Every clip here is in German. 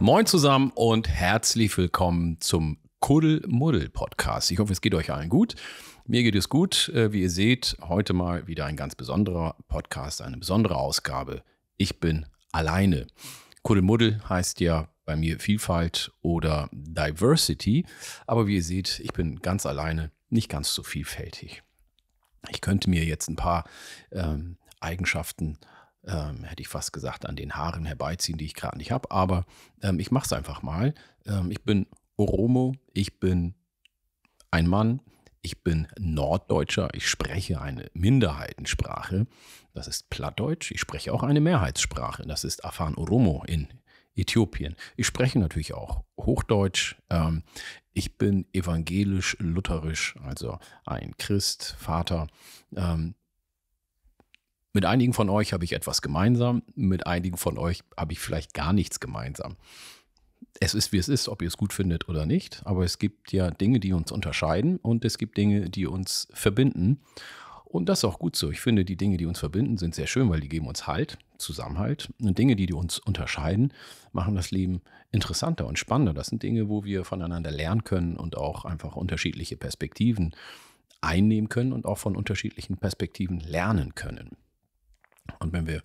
Moin zusammen und herzlich willkommen zum Kuddelmuddel-Podcast. Ich hoffe, es geht euch allen gut. Mir geht es gut. Äh, wie ihr seht, heute mal wieder ein ganz besonderer Podcast, eine besondere Ausgabe. Ich bin alleine. Kuddelmuddel heißt ja bei mir Vielfalt oder Diversity. Aber wie ihr seht, ich bin ganz alleine, nicht ganz so vielfältig. Ich könnte mir jetzt ein paar ähm, Eigenschaften ähm, hätte ich fast gesagt, an den Haaren herbeiziehen, die ich gerade nicht habe. Aber ähm, ich mache es einfach mal. Ähm, ich bin Oromo, ich bin ein Mann, ich bin Norddeutscher, ich spreche eine Minderheitensprache, das ist Plattdeutsch, ich spreche auch eine Mehrheitssprache, das ist Afan Oromo in Äthiopien. Ich spreche natürlich auch Hochdeutsch, ähm, ich bin evangelisch-lutherisch, also ein Christ, Vater. Ähm, mit einigen von euch habe ich etwas gemeinsam, mit einigen von euch habe ich vielleicht gar nichts gemeinsam. Es ist, wie es ist, ob ihr es gut findet oder nicht, aber es gibt ja Dinge, die uns unterscheiden und es gibt Dinge, die uns verbinden. Und das ist auch gut so. Ich finde, die Dinge, die uns verbinden, sind sehr schön, weil die geben uns Halt, Zusammenhalt. Und Dinge, die, die uns unterscheiden, machen das Leben interessanter und spannender. Das sind Dinge, wo wir voneinander lernen können und auch einfach unterschiedliche Perspektiven einnehmen können und auch von unterschiedlichen Perspektiven lernen können. Und wenn wir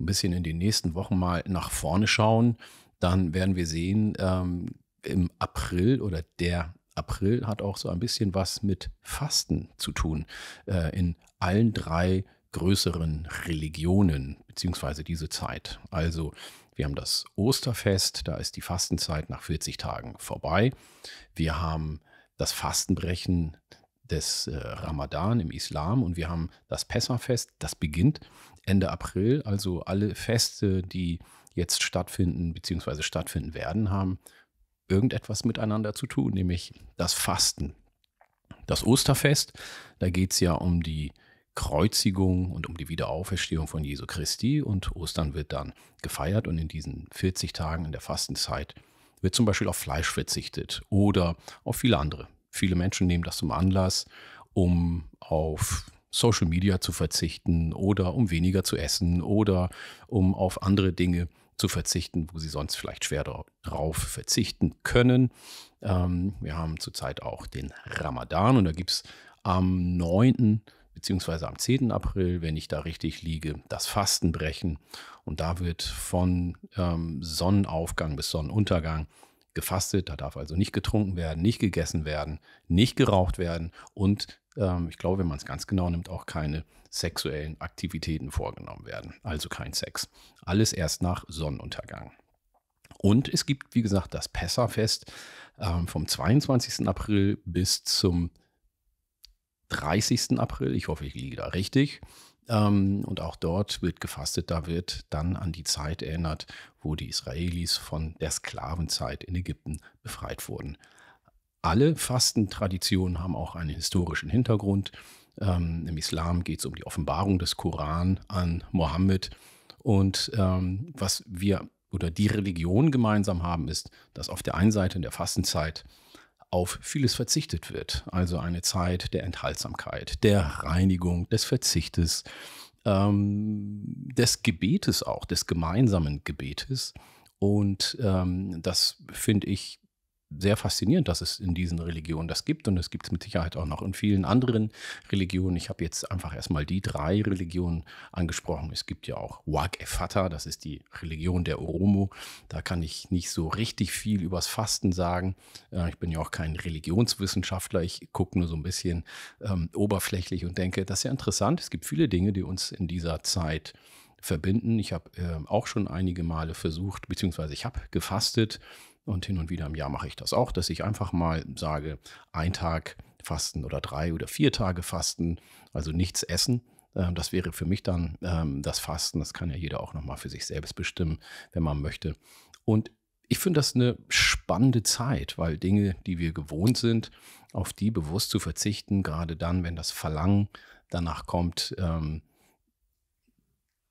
ein bisschen in den nächsten Wochen mal nach vorne schauen, dann werden wir sehen, ähm, im April oder der April hat auch so ein bisschen was mit Fasten zu tun. Äh, in allen drei größeren Religionen, beziehungsweise diese Zeit. Also wir haben das Osterfest, da ist die Fastenzeit nach 40 Tagen vorbei. Wir haben das Fastenbrechen des äh, Ramadan im Islam und wir haben das Pessa-Fest, das beginnt Ende April, also alle Feste, die jetzt stattfinden bzw. stattfinden werden, haben irgendetwas miteinander zu tun, nämlich das Fasten. Das Osterfest, da geht es ja um die Kreuzigung und um die Wiederauferstehung von Jesu Christi und Ostern wird dann gefeiert und in diesen 40 Tagen in der Fastenzeit wird zum Beispiel auf Fleisch verzichtet oder auf viele andere Viele Menschen nehmen das zum Anlass, um auf Social Media zu verzichten oder um weniger zu essen oder um auf andere Dinge zu verzichten, wo sie sonst vielleicht schwer darauf verzichten können. Ähm, wir haben zurzeit auch den Ramadan und da gibt es am 9. bzw. am 10. April, wenn ich da richtig liege, das Fastenbrechen. Und da wird von ähm, Sonnenaufgang bis Sonnenuntergang gefastet, da darf also nicht getrunken werden, nicht gegessen werden, nicht geraucht werden und ähm, ich glaube, wenn man es ganz genau nimmt, auch keine sexuellen Aktivitäten vorgenommen werden. Also kein Sex. Alles erst nach Sonnenuntergang. Und es gibt, wie gesagt, das Pessachfest ähm, vom 22. April bis zum 30. April. Ich hoffe, ich liege da richtig. Ähm, und auch dort wird gefastet, da wird dann an die Zeit erinnert, wo die Israelis von der Sklavenzeit in Ägypten befreit wurden. Alle Fastentraditionen haben auch einen historischen Hintergrund. Ähm, Im Islam geht es um die Offenbarung des Koran an Mohammed. Und ähm, was wir oder die Religion gemeinsam haben, ist, dass auf der einen Seite in der Fastenzeit auf vieles verzichtet wird. Also eine Zeit der Enthaltsamkeit, der Reinigung, des Verzichtes, ähm, des Gebetes auch, des gemeinsamen Gebetes. Und ähm, das finde ich sehr faszinierend, dass es in diesen Religionen das gibt und es gibt es mit Sicherheit auch noch in vielen anderen Religionen. Ich habe jetzt einfach erstmal die drei Religionen angesprochen. Es gibt ja auch Wag e Fata, das ist die Religion der Oromo. Da kann ich nicht so richtig viel übers Fasten sagen. Äh, ich bin ja auch kein Religionswissenschaftler. Ich gucke nur so ein bisschen ähm, oberflächlich und denke, das ist ja interessant. Es gibt viele Dinge, die uns in dieser Zeit verbinden. Ich habe äh, auch schon einige Male versucht, beziehungsweise ich habe gefastet und hin und wieder im Jahr mache ich das auch, dass ich einfach mal sage, ein Tag fasten oder drei oder vier Tage fasten, also nichts essen. Ähm, das wäre für mich dann ähm, das Fasten. Das kann ja jeder auch nochmal für sich selbst bestimmen, wenn man möchte. Und ich finde das eine spannende Zeit, weil Dinge, die wir gewohnt sind, auf die bewusst zu verzichten, gerade dann, wenn das Verlangen danach kommt, ähm,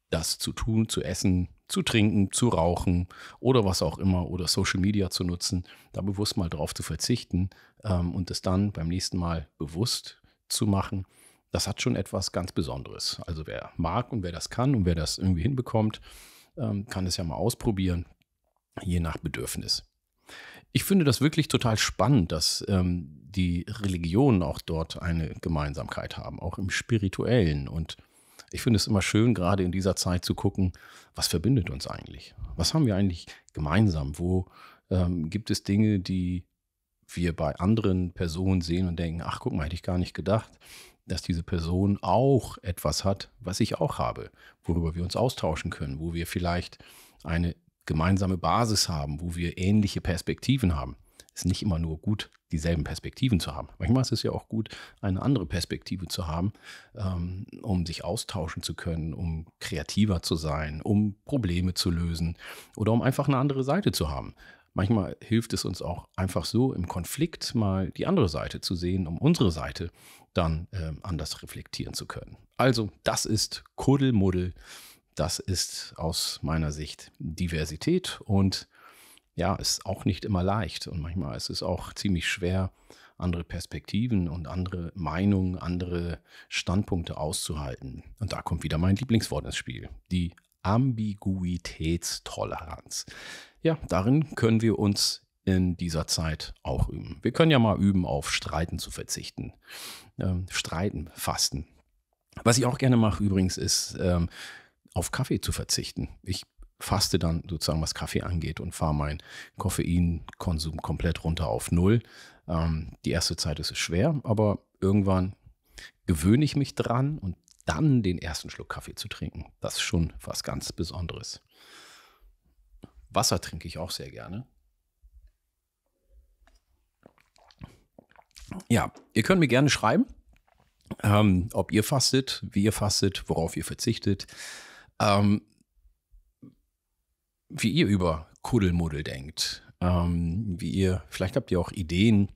das zu tun, zu essen, zu trinken, zu rauchen oder was auch immer oder Social Media zu nutzen, da bewusst mal drauf zu verzichten ähm, und es dann beim nächsten Mal bewusst zu machen, das hat schon etwas ganz Besonderes. Also wer mag und wer das kann und wer das irgendwie hinbekommt, ähm, kann es ja mal ausprobieren, je nach Bedürfnis. Ich finde das wirklich total spannend, dass ähm, die Religionen auch dort eine Gemeinsamkeit haben, auch im spirituellen und ich finde es immer schön, gerade in dieser Zeit zu gucken, was verbindet uns eigentlich? Was haben wir eigentlich gemeinsam? Wo ähm, gibt es Dinge, die wir bei anderen Personen sehen und denken, ach guck mal, hätte ich gar nicht gedacht, dass diese Person auch etwas hat, was ich auch habe, worüber wir uns austauschen können, wo wir vielleicht eine gemeinsame Basis haben, wo wir ähnliche Perspektiven haben ist nicht immer nur gut, dieselben Perspektiven zu haben. Manchmal ist es ja auch gut, eine andere Perspektive zu haben, ähm, um sich austauschen zu können, um kreativer zu sein, um Probleme zu lösen oder um einfach eine andere Seite zu haben. Manchmal hilft es uns auch einfach so im Konflikt mal die andere Seite zu sehen, um unsere Seite dann äh, anders reflektieren zu können. Also das ist Kuddelmuddel. Das ist aus meiner Sicht Diversität und ja, ist auch nicht immer leicht und manchmal ist es auch ziemlich schwer, andere Perspektiven und andere Meinungen, andere Standpunkte auszuhalten. Und da kommt wieder mein Lieblingswort ins Spiel, die Ambiguitätstoleranz. Ja, darin können wir uns in dieser Zeit auch üben. Wir können ja mal üben, auf Streiten zu verzichten. Ähm, Streiten, Fasten. Was ich auch gerne mache übrigens, ist ähm, auf Kaffee zu verzichten. Ich faste dann sozusagen, was Kaffee angeht und fahre meinen Koffeinkonsum komplett runter auf Null. Ähm, die erste Zeit ist es schwer, aber irgendwann gewöhne ich mich dran und dann den ersten Schluck Kaffee zu trinken, das ist schon was ganz Besonderes. Wasser trinke ich auch sehr gerne. Ja, ihr könnt mir gerne schreiben, ähm, ob ihr fastet, wie ihr fastet, worauf ihr verzichtet. Ähm, wie ihr über Kuddelmuddel denkt. Ähm, wie ihr, vielleicht habt ihr auch Ideen,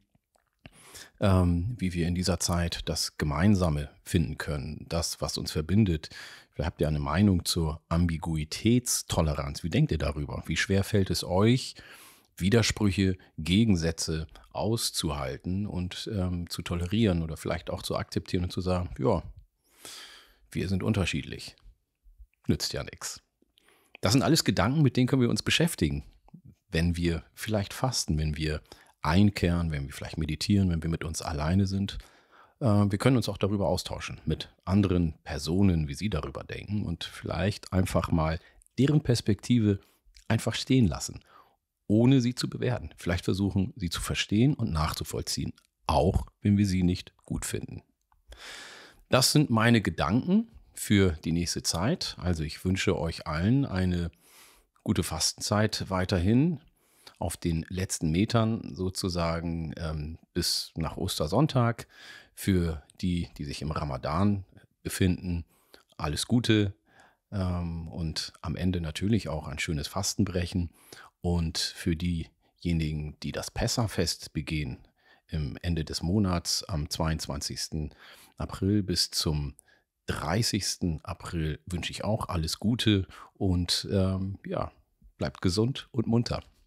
ähm, wie wir in dieser Zeit das Gemeinsame finden können, das, was uns verbindet. Vielleicht habt ihr eine Meinung zur Ambiguitätstoleranz. Wie denkt ihr darüber? Wie schwer fällt es euch, Widersprüche, Gegensätze auszuhalten und ähm, zu tolerieren oder vielleicht auch zu akzeptieren und zu sagen, ja, wir sind unterschiedlich. Nützt ja nichts. Das sind alles Gedanken, mit denen können wir uns beschäftigen, wenn wir vielleicht fasten, wenn wir einkehren, wenn wir vielleicht meditieren, wenn wir mit uns alleine sind. Äh, wir können uns auch darüber austauschen mit anderen Personen, wie sie darüber denken und vielleicht einfach mal deren Perspektive einfach stehen lassen, ohne sie zu bewerten. Vielleicht versuchen, sie zu verstehen und nachzuvollziehen, auch wenn wir sie nicht gut finden. Das sind meine Gedanken für die nächste Zeit. Also ich wünsche euch allen eine gute Fastenzeit weiterhin auf den letzten Metern sozusagen ähm, bis nach Ostersonntag. Für die, die sich im Ramadan befinden, alles Gute ähm, und am Ende natürlich auch ein schönes Fastenbrechen. Und für diejenigen, die das Pessa-Fest begehen, im Ende des Monats am 22. April bis zum 30. April wünsche ich auch alles Gute und ähm, ja, bleibt gesund und munter.